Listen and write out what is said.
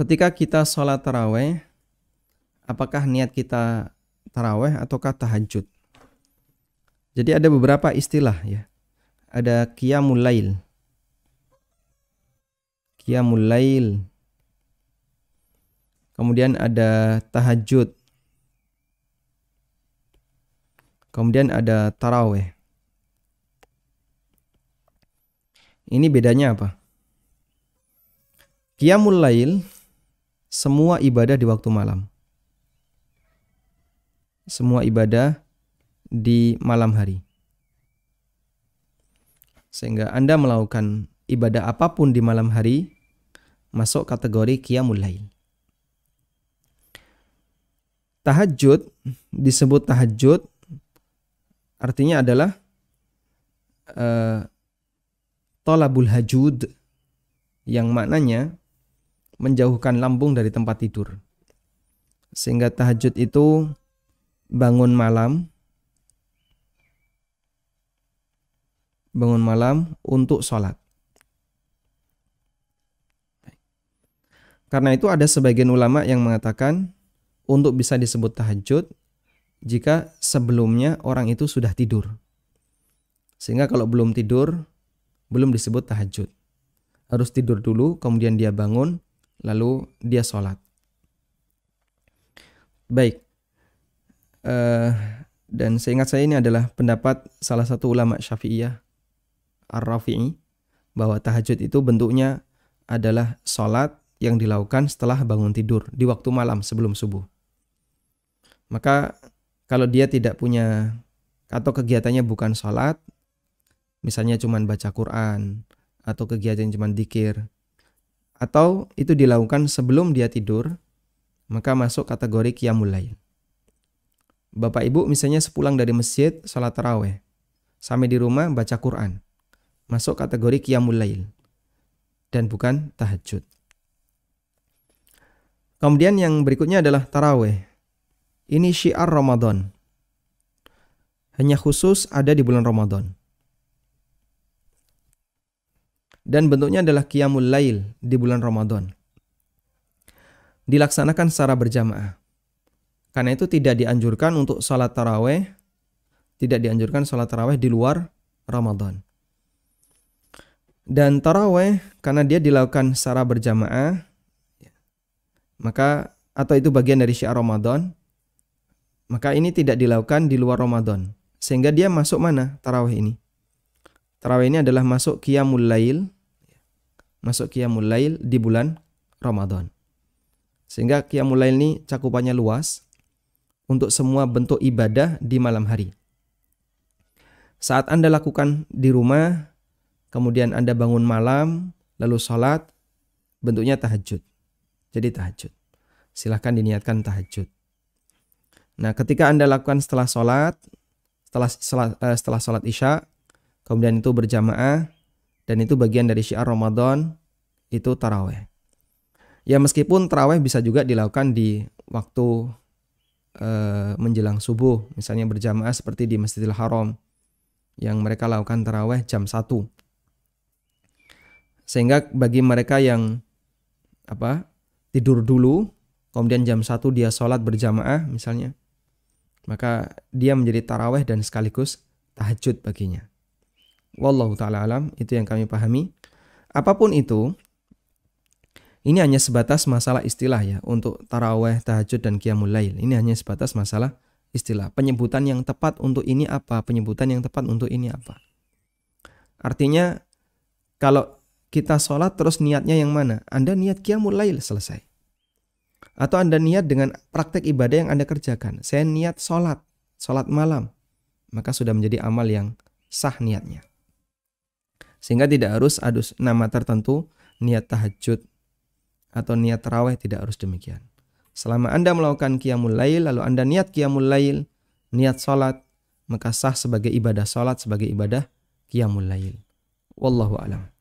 Ketika kita sholat taraweh, apakah niat kita taraweh ataukah tahajud? Jadi ada beberapa istilah ya. Ada qiyamul lail. Qiyamul lail. Kemudian ada tahajud. Kemudian ada taraweh. Ini bedanya apa? Qiyamul lail semua ibadah di waktu malam. Semua ibadah di malam hari. Sehingga Anda melakukan ibadah apapun di malam hari masuk kategori qiyamul lail. Tahajud disebut tahajud artinya adalah uh, eh, tolabul hajud yang maknanya menjauhkan lambung dari tempat tidur. Sehingga tahajud itu bangun malam bangun malam untuk sholat. Karena itu ada sebagian ulama yang mengatakan untuk bisa disebut tahajud jika sebelumnya orang itu sudah tidur. Sehingga kalau belum tidur, belum disebut tahajud. Harus tidur dulu, kemudian dia bangun, lalu dia sholat. Baik, uh, dan seingat saya ini adalah pendapat salah satu ulama syafi'iyah Ar-Rafi'i bahwa tahajud itu bentuknya adalah sholat yang dilakukan setelah bangun tidur di waktu malam sebelum subuh. Maka kalau dia tidak punya atau kegiatannya bukan sholat, misalnya cuma baca Quran atau kegiatan cuma dikir, atau itu dilakukan sebelum dia tidur, maka masuk kategori kiamulail Bapak Ibu misalnya sepulang dari masjid sholat taraweh, sampai di rumah baca Quran. Masuk kategori kiamulail dan bukan tahajud. Kemudian yang berikutnya adalah taraweh. Ini syiar Ramadan. Hanya khusus ada di bulan Ramadan. dan bentuknya adalah qiyamul lail di bulan Ramadan. Dilaksanakan secara berjamaah. Karena itu tidak dianjurkan untuk salat taraweh, tidak dianjurkan salat taraweh di luar Ramadan. Dan taraweh karena dia dilakukan secara berjamaah, maka atau itu bagian dari syiar Ramadan, maka ini tidak dilakukan di luar Ramadan. Sehingga dia masuk mana taraweh ini? Taraweh ini adalah masuk Qiyamul Lail masuk qiyamul lail di bulan Ramadan. Sehingga qiyamul lail ini cakupannya luas untuk semua bentuk ibadah di malam hari. Saat Anda lakukan di rumah, kemudian Anda bangun malam, lalu sholat, bentuknya tahajud. Jadi tahajud. Silahkan diniatkan tahajud. Nah, ketika Anda lakukan setelah sholat, setelah, setelah, eh, setelah sholat isya, kemudian itu berjamaah, dan itu bagian dari syiar Ramadan itu taraweh. Ya meskipun taraweh bisa juga dilakukan di waktu e, menjelang subuh, misalnya berjamaah seperti di Masjidil Haram yang mereka lakukan taraweh jam 1. Sehingga bagi mereka yang apa? tidur dulu, kemudian jam 1 dia sholat berjamaah misalnya, maka dia menjadi taraweh dan sekaligus tahajud baginya. Wallahu taala alam, itu yang kami pahami. Apapun itu, ini hanya sebatas masalah istilah ya untuk taraweh, tahajud dan qiyamul lail. Ini hanya sebatas masalah istilah. Penyebutan yang tepat untuk ini apa? Penyebutan yang tepat untuk ini apa? Artinya kalau kita sholat terus niatnya yang mana? Anda niat qiyamul lail selesai. Atau Anda niat dengan praktek ibadah yang Anda kerjakan. Saya niat sholat, sholat malam. Maka sudah menjadi amal yang sah niatnya. Sehingga tidak harus adus nama tertentu niat tahajud atau niat terawih tidak harus demikian. Selama Anda melakukan qiyamul lail lalu Anda niat qiyamul lail, niat sholat maka sah sebagai ibadah sholat sebagai ibadah qiyamul lail. Wallahu alam.